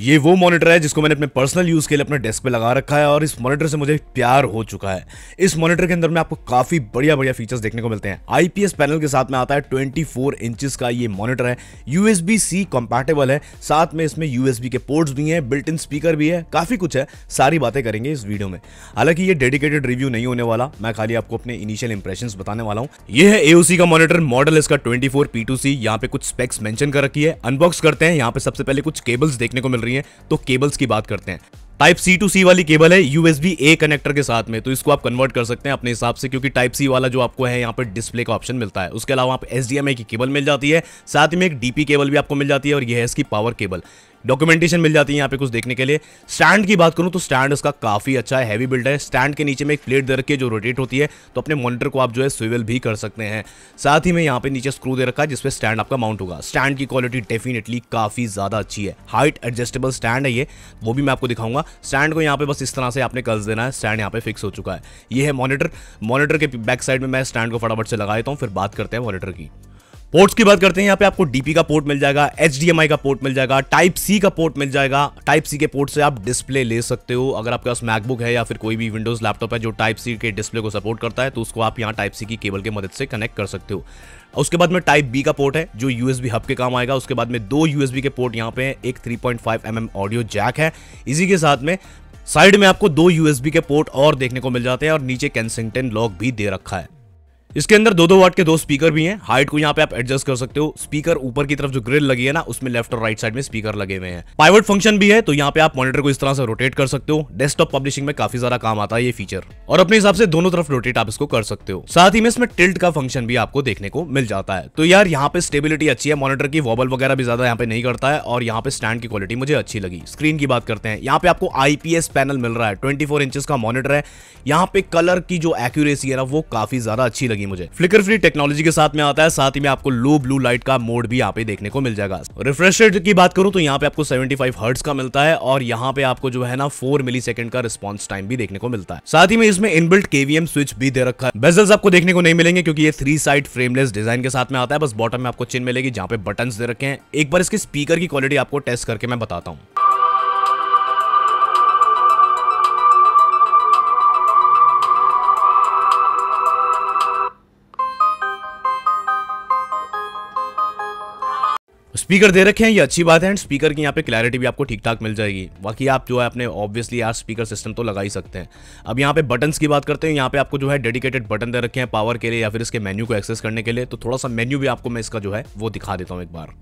ये वो मॉनिटर है जिसको मैंने अपने पर्सनल यूज़ के लिए अपने डेस्क पे लगा रखा है और इस मॉनिटर से मुझे प्यार हो चुका है इस मॉनिटर के अंदर में आपको काफ़ी बढ़िया बढ़िया फीचर्स देखने को मिलते हैं आईपीएस पैनल के साथ में आता है 24 इंचेस का ये मॉनिटर है यूएसबी सी कॉम्पैटेबल है साथ में इसमें यूएसबी के पोर्ट्स भी हैं बिल्ट इन स्पीकर भी है काफ़ी कुछ है सारी बातें करेंगे इस वीडियो में हालांकि ये डेडिकेटेड रिव्यू नहीं होने वाला मैं खाली आपको अपने इनिशियल इंप्रेशन बताने वाला हूँ ये है एओसी का मॉनिटर मॉडल इसका twenty four P two C यहाँ पे कुछ स्पेक्स मेंशन कर रखी है अनबॉक्स करते हैं यहाँ पे सबसे पहले कुछ केबल्स देखने को मिल रही हैं तो केबल्स की बात करते हैं टाइप सी टू सी वाली केबल है यूएसबी ए कनेक्टर के साथ में तो इसको आप कन्वर्ट कर सकते हैं अपने हिसाब से क्योंकि टाइप सी वाला जो आपको है यहाँ पर डिस्प्ले का ऑप्शन मिलता है उसके अलावा आप एस की केबल मिल जाती है साथ ही में एक डीपी केबल भी आपको मिल जाती है और यह है इसकी पावर केबल डॉक्यूमेंटेशन मिल जाती है यहाँ पे कुछ देखने के लिए स्टैंड की बात करूँ तो स्टैंड इसका काफ़ी अच्छा है हैवी बिल्ड है स्टैंड के नीचे में एक प्लेट दे रखी है जो रोटेट होती है तो अपने मॉनिटर को आप जो है स्विवल भी कर सकते हैं साथ ही में यहाँ पे नीचे स्क्रू दे रखा है जिसपे स्टैंड आपका माउंट होगा स्टैंड की क्वालिटी डेफिनेटली काफ़ी ज़्यादा अच्छी है हाइट एडजस्टेबल स्टैंड है ये वो भी मैं आपको दिखाऊंगा स्टैंड को यहाँ पे बस इस तरह से आपने कर्ज देना है स्टैंड यहाँ पे फिक्स हो चुका है ये है मॉनिटर मॉनिटर के बैक साइड में मैं स्टैंड को फटाफट से लगा देता हूँ फिर बात करते हैं मॉनिटर की पोर्ट्स की बात करते हैं यहाँ पे आपको डीपी का पोर्ट मिल जाएगा एच का पोर्ट मिल जाएगा टाइप सी का पोर्ट मिल जाएगा टाइप सी के पोर्ट से आप डिस्प्ले ले सकते हो अगर आपके पास मैकबुक है या फिर कोई भी विंडोज लैपटॉप है जो टाइप सी के डिस्प्ले को सपोर्ट करता है तो उसको आप यहाँ टाइप सी की केबल के मदद से कनेक्ट कर सकते हो उसके बाद में टाइप बी का पोर्ट है जो यूएसबी हब के काम आएगा उसके बाद में दो यूएसबी के पोर्ट यहाँ पे है एक थ्री पॉइंट ऑडियो जैक है इसी के साथ में साइड में आपको दो यूएसबी के पोर्ट और देखने को मिल जाते हैं और नीचे कैंसिंगटन लॉक भी दे रखा है इसके अंदर दो दो वाट के दो स्पीकर भी हैं हाइट को यहाँ पे आप एडजस्ट कर सकते हो स्पीकर ऊपर की तरफ जो ग्रिल लगी है ना उसमें लेफ्ट और राइट साइड में स्पीकर लगे हुए हैं पाइवट फंक्शन भी है तो यहाँ पे आप मॉनिटर को इस तरह से रोटेट कर सकते हो डेस्कटॉप पब्लिशिंग में काफी ज्यादा काम आता है ये फीचर और अपने हिसाब से दोनों तरफ रोटेट आप इसको कर सकते हो साथ ही में इसमें टिल्ट का फंक्शन भी आपको देखने को मिल जाता है तो यार यहाँ पे स्टेबिलिटी अच्छी है मॉनिटर की वॉबल वगैरह भी ज्यादा यहाँ पे नहीं करता है और यहाँ पे स्टैंड की क्वालिटी मुझे अच्छी लगी स्क्रीन की बात करते हैं यहाँ पे आपको आईपीएस पैनल मिल रहा है ट्वेंटी फोर का मॉनिटर है यहाँ पे कलर की जो एक्यूरेसी है ना वो काफी ज्यादा अच्छी लगी लगी मुझे फ्लिकर फ्री टेक्नोलॉजी के साथ में आता है साथ ही में आपको लो ब्लू लाइट का मोड भी यहाँ पे देखने को मिल जाएगा रिफ्रेश रेट की बात करूँ तो यहाँ पे आपको सेवेंटी फाइव का मिलता है और यहाँ पे आपको जो है ना फोर मिली का रिस्पॉन्स टाइम भी देखने को मिलता है साथ ही में इसमें इनबिल्ट केवीएम स्विच भी दे रखा है बेजल्स आपको देखने को नहीं मिलेंगे क्योंकि ये थ्री साइड फ्रेमलेस डिजाइन के साथ में आता है बस बॉटम में आपको चिन्ह मिलेगी जहाँ पे बटन दे रखे हैं एक बार इसके स्पीकर की क्वालिटी आपको टेस्ट करके मैं बताता हूँ स्पीकर दे रखे हैं ये अच्छी बात है एंड स्पीकर की यहाँ पे क्लैरिटी भी आपको ठीक ठाक मिल जाएगी बाकी आप जो है अपने ऑब्वियसली यार स्पीकर सिस्टम तो लगा ही सकते हैं अब यहाँ पे बटन्स की बात करते हैं यहाँ पे आपको जो है डेडिकेटेड बटन दे रखे हैं पावर के लिए या फिर इसके मेन्यू को एक्सेस करने के लिए तो थोड़ा सा मेन्यू भी आपको मैं इसका जो है वो दिखा देता हूँ एक बार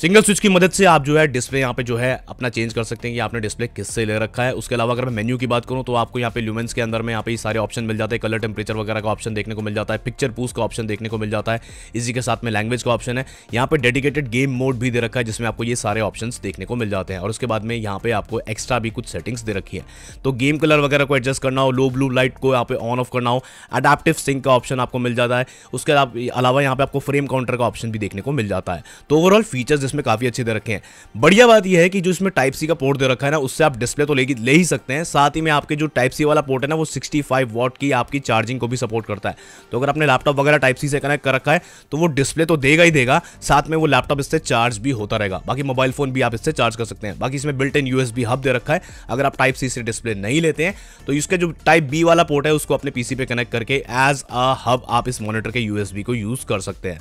सिंगल स्विच की मदद से आप जो है डिस्प्ले यहाँ पे जो है अपना चेंज कर सकते हैं कि आपने डिस्प्ले किससे ले रखा है उसके अलावा अगर मैं मेन्यू की बात करूँ तो आपको यहाँ पे ल्यूमेंस के अंदर में यहाँ पे सारे ऑप्शन मिल जाते हैं कलर टेम्परेचर वगैरह का ऑप्शन देखने को मिल जाता है पिक्चर पूज का ऑप्शन देखने को मिल जाता है इसी के साथ में लैंग्वेज का ऑप्शन है यहाँ पर डेडिकेटेड गेम मोड भी दे रखा है जिसमें आपको ये सारे ऑप्शन देखने को मिल जाते हैं और उसके बाद में यहाँ पे आपको एक्स्ट्रा भी कुछ सेटिंग्स दे रखी है तो गेम कलर वगैरह को एडजस्ट करना हो लो ब्लू लाइट को यहाँ पे ऑन ऑफ करना हो अडाप्टिव सिंक का ऑप्शन आपको मिल जाता है उसके अलावा यहाँ पे आपको फ्रेम काउंटर का ऑप्शन भी देखने को मिल जाता है तो ओवरऑल फीचर्स इसमें काफ़ी अच्छे दे रखे हैं बढ़िया बात यह है कि जो इसमें टाइप सी का पोर्ट दे रखा है ना उससे आप डिस्प्ले तो ले, ले ही सकते हैं साथ ही में आपके जो टाइप सी वाला पोर्ट है ना वो सिक्सटी वॉट की आपकी चार्जिंग को भी सपोर्ट करता है तो अगर आपने लैपटॉप वगैरह टाइप सी से कनेक्ट कर रखा है तो वो डिस्प्ले तो देगा ही देगा साथ में वो लैपटॉप इससे चार्ज भी होता रहेगा बाकी मोबाइल फोन भी आप इससे चार्ज कर सकते हैं बाकी इसमें बिल्ट इन यूएसबी हब दे रखा है अगर आप टाइप सी से डिस्प्ले नहीं लेते हैं तो इसके जो टाइप बी वाला पोर्ट है उसको अपने पीसी पे कनेक्ट करके एज अ हब आप इस मॉनिटर के यूएसबी को यूज कर सकते हैं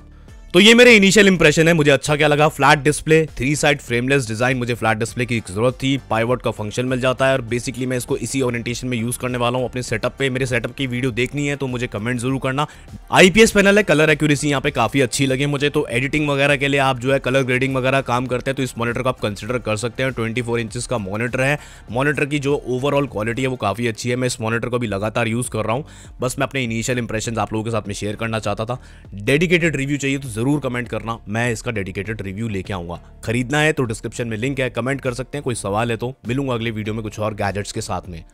तो ये मेरे इनिशियल इंप्रेशन है मुझे अच्छा क्या लगा flat display three side frameless design मुझे फ्लैट डिस्प्ले की जरूरत थी पाइवर्ट का फंक्शन मिल जाता है और बेसिकली मैं इसको इसी ओरिएंटेशन में यूज करने वाला हूँ अपने सेटअप पे मेरे सेटअप की वीडियो देखनी है तो मुझे कमेंट जरूर करना आईपीएस पैनल है कलर एक्यूरेसी यहाँ पे काफी अच्छी लगी मुझे तो एडिटिंग वगैरह के लिए आप जो है कलर ग्रेडिंग वगैरह काम करते हैं तो इस मॉनिटर को आप कंसिडर कर सकते हैं ट्वेंटी फोर का मॉनिटर है मॉनिटर की जो ओवरऑल क्वालिटी है वो काफी अच्छी है मैं इस मॉनिटर को भी लगातार यूज कर रहा हूँ बस मैं अपने इनिशियल इंप्रेशन आप लोगों के साथ में शेयर करना चाहता था डेडिकेटेड रिव्यू चाहिए तो जरूर कमेंट करना मैं इसका डेडिकेटेड रिव्यू लेके आऊंगा खरीदना है तो डिस्क्रिप्शन में लिंक है कमेंट कर सकते हैं कोई सवाल है तो मिलूंगा अगले वीडियो में कुछ और गैजेट्स के साथ में